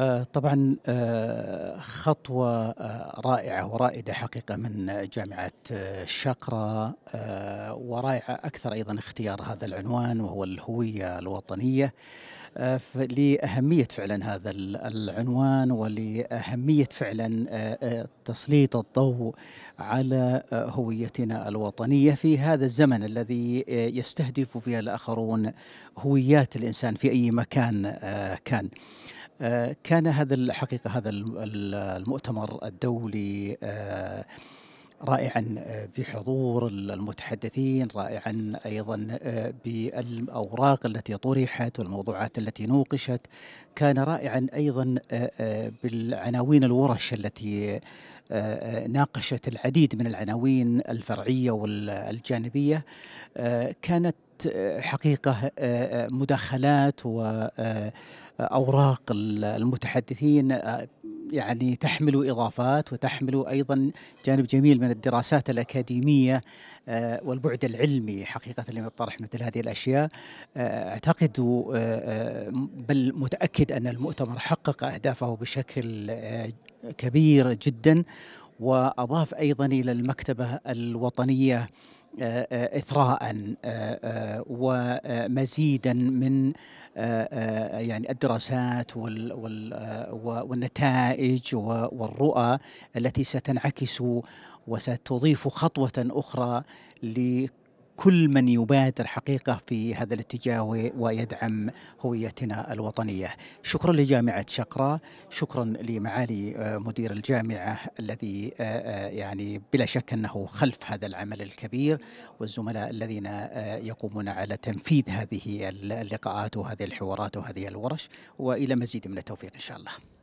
آه، طبعا آه، خطوة آه، رائعة ورائدة حقيقة من جامعة شقرة ورائعة أكثر أيضا اختيار هذا العنوان وهو الهوية الوطنية لأهمية فعلا هذا العنوان ولأهمية فعلا تسليط الضوء على هويتنا الوطنية في هذا الزمن الذي يستهدف فيها الآخرون هويات الإنسان في أي مكان كان. آه، كان هذا الحقيقة هذا المؤتمر الدولي آه، رائعا آه، بحضور المتحدثين رائعا ايضا بالاوراق التي طرحت والموضوعات التي نوقشت كان رائعا ايضا بالعناوين الورش التي ناقشت العديد من العناوين الفرعيه والجانبيه كانت آه، حقيقة آه، آه، مداخلات وأوراق المتحدثين يعني تحمل إضافات وتحمل أيضا جانب جميل من الدراسات الأكاديمية والبعد العلمي حقيقة لما طرح مثل هذه الأشياء أعتقد بل متأكد أن المؤتمر حقق أهدافه بشكل كبير جدا وأضاف أيضا إلى المكتبة الوطنية آه، آه، اثراء آه، ومزيدا من يعني الدراسات والنتائج والرؤى التي ستنعكس وستضيف خطوه اخرى كل من يبادر حقيقة في هذا الاتجاه ويدعم هويتنا الوطنية شكرا لجامعة شقرة شكرا لمعالي آه، مدير الجامعة الذي آه، آه، يعني بلا شك أنه خلف هذا العمل الكبير والزملاء الذين يقومون على تنفيذ هذه اللقاءات وهذه الحوارات وهذه الورش وإلى مزيد من التوفيق إن شاء الله